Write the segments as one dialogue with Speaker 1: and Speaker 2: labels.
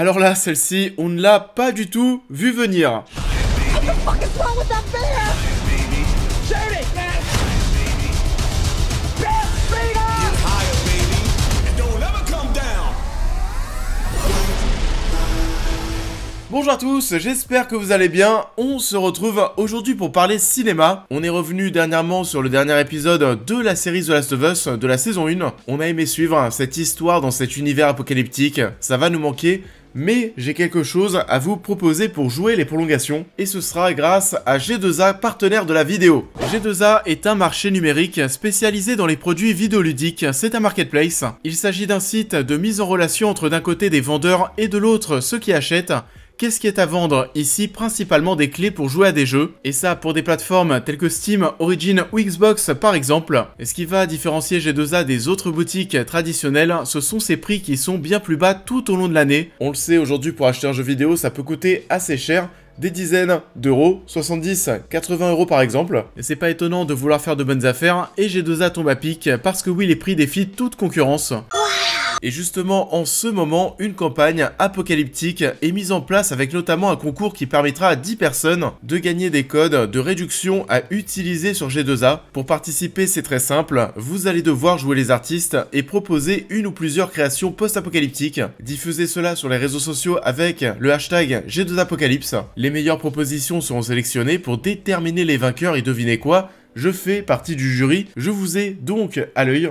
Speaker 1: Alors là, celle-ci, on ne l'a pas du tout vu venir. Bonjour à tous, j'espère que vous allez bien. On se retrouve aujourd'hui pour parler cinéma. On est revenu dernièrement sur le dernier épisode de la série The Last of Us de la saison 1. On a aimé suivre cette histoire dans cet univers apocalyptique. Ça va nous manquer, mais j'ai quelque chose à vous proposer pour jouer les prolongations, et ce sera grâce à G2A, partenaire de la vidéo. G2A est un marché numérique spécialisé dans les produits vidéoludiques, c'est un marketplace. Il s'agit d'un site de mise en relation entre d'un côté des vendeurs et de l'autre ceux qui achètent, Qu'est-ce qui est à vendre Ici, principalement des clés pour jouer à des jeux, et ça pour des plateformes telles que Steam, Origin ou Xbox par exemple. Et ce qui va différencier G2A des autres boutiques traditionnelles, ce sont ces prix qui sont bien plus bas tout au long de l'année. On le sait, aujourd'hui pour acheter un jeu vidéo, ça peut coûter assez cher, des dizaines d'euros, 70, 80 euros par exemple. Et c'est pas étonnant de vouloir faire de bonnes affaires, et G2A tombe à pic, parce que oui, les prix défient toute concurrence. Et justement, en ce moment, une campagne apocalyptique est mise en place avec notamment un concours qui permettra à 10 personnes de gagner des codes de réduction à utiliser sur G2A. Pour participer, c'est très simple, vous allez devoir jouer les artistes et proposer une ou plusieurs créations post-apocalyptiques. Diffusez cela sur les réseaux sociaux avec le hashtag G2Apocalypse. Les meilleures propositions seront sélectionnées pour déterminer les vainqueurs et devinez quoi je fais partie du jury, je vous ai donc à l'œil.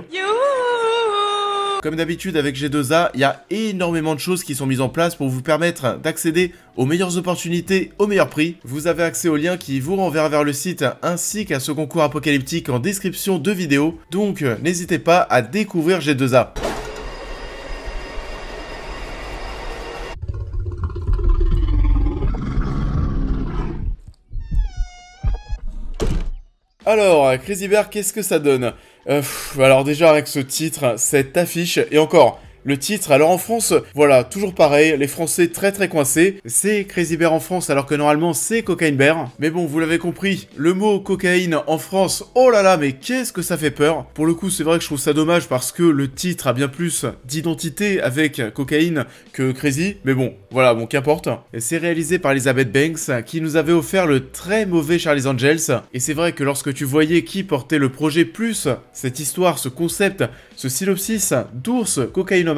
Speaker 1: Comme d'habitude avec G2A, il y a énormément de choses qui sont mises en place pour vous permettre d'accéder aux meilleures opportunités au meilleur prix. Vous avez accès au lien qui vous renverra vers le site ainsi qu'à ce concours apocalyptique en description de vidéo, donc euh, n'hésitez pas à découvrir G2A. Alors, Crazy Bear, qu'est-ce que ça donne euh, alors déjà avec ce titre, cette affiche, et encore, le titre. Alors en France, voilà, toujours pareil, les Français très très coincés. C'est Crazy Bear en France alors que normalement c'est Cocaine Bear. Mais bon, vous l'avez compris, le mot cocaïne en France, oh là là, mais qu'est-ce que ça fait peur. Pour le coup, c'est vrai que je trouve ça dommage parce que le titre a bien plus d'identité avec cocaïne que Crazy. Mais bon, voilà, bon, qu'importe. C'est réalisé par Elizabeth Banks qui nous avait offert le très mauvais Charlie's Angels. Et c'est vrai que lorsque tu voyais qui portait le projet plus, cette histoire, ce concept, ce synopsis d'ours cocaïnomane,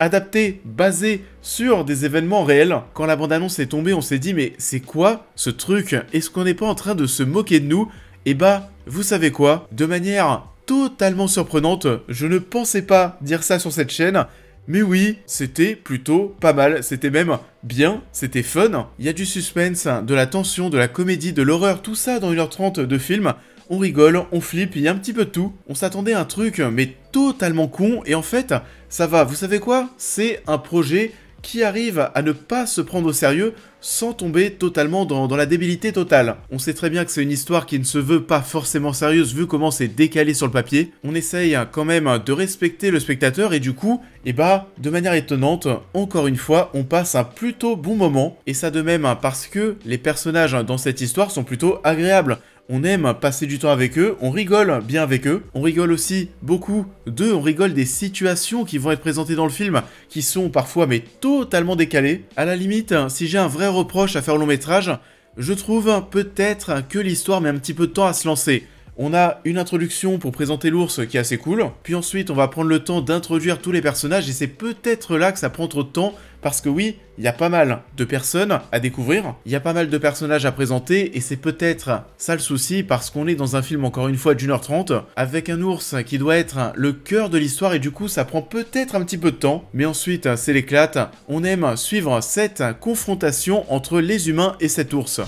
Speaker 1: adapté, basé sur des événements réels. Quand la bande-annonce est tombée, on s'est dit mais c'est quoi ce truc Est-ce qu'on n'est pas en train de se moquer de nous Et eh bah, vous savez quoi De manière totalement surprenante, je ne pensais pas dire ça sur cette chaîne, mais oui, c'était plutôt pas mal, c'était même bien, c'était fun. Il y a du suspense, de la tension, de la comédie, de l'horreur, tout ça dans 1h30 de film on rigole, on flippe, il y a un petit peu de tout. On s'attendait à un truc, mais totalement con, et en fait, ça va, vous savez quoi C'est un projet qui arrive à ne pas se prendre au sérieux, sans tomber totalement dans, la débilité totale. On sait très bien que c'est une histoire qui ne se veut pas forcément sérieuse vu comment c'est décalé sur le papier. On essaye quand même de respecter le spectateur et du coup, et eh bah, ben, de manière étonnante, encore une fois, on passe un plutôt bon moment. Et ça de même hein, parce que les personnages dans cette histoire sont plutôt agréables on aime passer du temps avec eux, on rigole bien avec eux, on rigole aussi beaucoup d'eux, on rigole des situations qui vont être présentées dans le film qui sont parfois mais totalement décalées. À la limite, si j'ai un vrai reproche à faire long métrage, je trouve peut-être que l'histoire met un petit peu de temps à se lancer. On a une introduction pour présenter l'ours qui est assez cool, puis ensuite on va prendre le temps d'introduire tous les personnages et c'est peut-être là que ça prend trop de temps parce que oui, il y a pas mal de personnes à découvrir, il y a pas mal de personnages à présenter, et c'est peut-être ça le souci, parce qu'on est dans un film encore une fois d'une heure trente, avec un ours qui doit être le cœur de l'histoire, et du coup ça prend peut-être un petit peu de temps, mais ensuite c'est l'éclate, on aime suivre cette confrontation entre les humains et cet ours.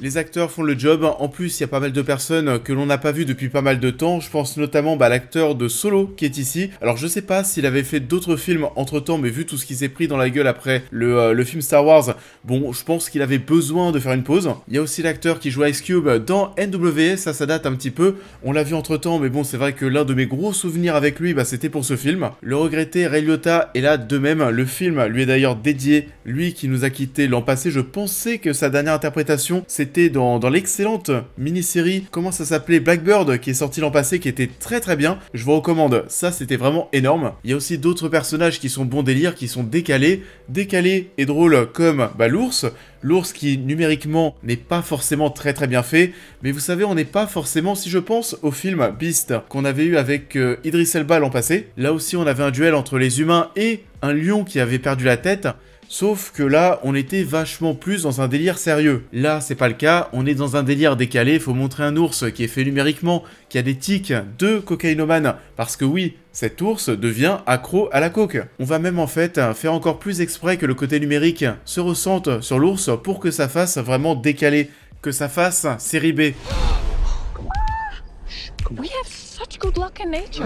Speaker 1: Les acteurs font le job, en plus il y a pas mal de personnes que l'on n'a pas vu depuis pas mal de temps, je pense notamment à bah, l'acteur de Solo qui est ici, alors je sais pas s'il avait fait d'autres films entre temps mais vu tout ce qui s'est pris dans la gueule après euh, le, film Star Wars, bon je pense qu'il avait besoin de faire une pause. Il y a aussi l'acteur qui joue Ice Cube dans NWS, ça ça date un petit peu, on l'a vu entre temps mais bon c'est vrai que l'un de mes gros souvenirs avec lui bah, c'était pour ce film. Le regretté Ray Liotta est là de même, le film lui est d'ailleurs dédié, lui qui nous a quitté l'an passé. Je pensais que sa dernière interprétation, c'était dans, l'excellente mini-série, comment ça s'appelait Blackbird, qui est sortie l'an passé, qui était très très bien. Je vous recommande. Ça, c'était vraiment énorme. Il y a aussi d'autres personnages qui sont bons délire, qui sont décalés. Décalés et drôles comme bah, l'ours. L'ours qui numériquement n'est pas forcément très très bien fait, mais vous savez, on n'est pas forcément, si je pense, au film Beast qu'on avait eu avec euh, Idris Elba l'an passé. Là aussi, on avait un duel entre les humains et un lion qui avait perdu la tête. Sauf que là, on était vachement plus dans un délire sérieux. Là, c'est pas le cas, on est dans un délire décalé, faut montrer un ours qui est fait numériquement, qui a des tics de cocaïnomane, parce que oui, cet ours devient accro à la coke. On va même en fait faire encore plus exprès que le côté numérique se ressente sur l'ours pour que ça fasse vraiment décalé, que ça fasse série B. We nature.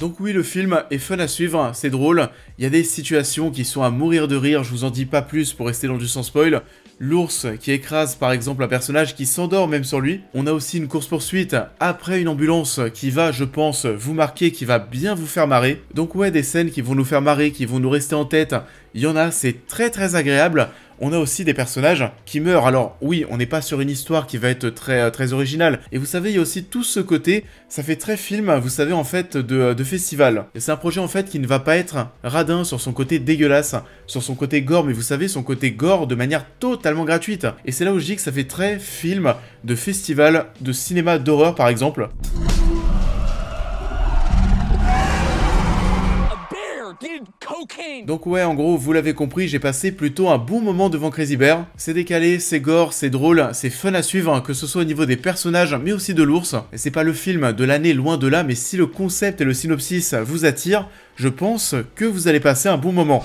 Speaker 1: Donc oui, le film est fun à suivre, c'est drôle, il y a des situations qui sont à mourir de rire, je vous en dis pas plus pour rester dans du sans spoil. L'ours qui écrase par exemple un personnage qui s'endort même sur lui. On a aussi une course-poursuite après une ambulance qui va, je pense, vous marquer, qui va bien vous faire marrer. Donc ouais, des scènes qui vont nous faire marrer, qui vont nous rester en tête, il y en a, c'est très très agréable on a aussi des personnages qui meurent. Alors oui, on n'est pas sur une histoire qui va être très, euh, très originale. Et vous savez, il y a aussi tout ce côté, ça fait très film, vous savez, en fait, de, festival. Et c'est un projet, en fait, qui ne va pas être radin sur son côté dégueulasse, sur son côté gore, mais vous savez, son côté gore de manière totalement gratuite. Et c'est là où je dis que ça fait très film de festival, de cinéma d'horreur, par exemple. Donc ouais, en gros, vous l'avez compris, j'ai passé plutôt un bon moment devant Crazy Bear. C'est décalé, c'est gore, c'est drôle, c'est fun à suivre, hein, que ce soit au niveau des personnages, mais aussi de l'ours. Et c'est pas le film de l'année, loin de là, mais si le concept et le synopsis vous attirent, je pense que vous allez passer un bon moment.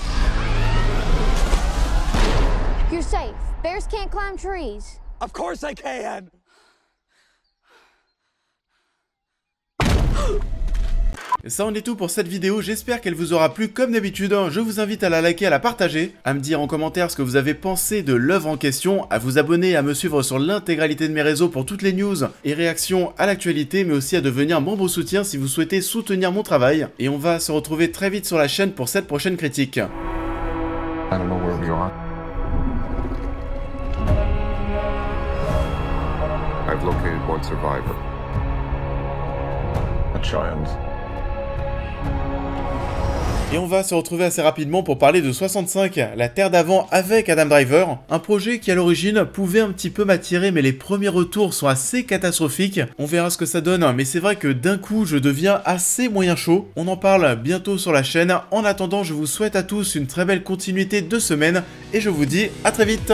Speaker 1: You're safe. Bears can't climb trees. Of course I can. Ça en est tout pour cette vidéo, j'espère qu'elle vous aura plu comme d'habitude, hein, je vous invite à la liker, à la partager, à me dire en commentaire ce que vous avez pensé de l'œuvre en question, à vous abonner, à me suivre sur l'intégralité de mes réseaux pour toutes les news et réactions à l'actualité, mais aussi à devenir membre soutien si vous souhaitez soutenir mon travail, et on va se retrouver très vite sur la chaîne pour cette prochaine critique. Et on va se retrouver assez rapidement pour parler de 65, la Terre d'avant avec Adam Driver, un projet qui à l'origine pouvait un petit peu m'attirer mais les premiers retours sont assez catastrophiques, on verra ce que ça donne, mais c'est vrai que d'un coup je deviens assez moyen chaud, on en parle bientôt sur la chaîne, en attendant je vous souhaite à tous une très belle continuité de semaine et je vous dis à très vite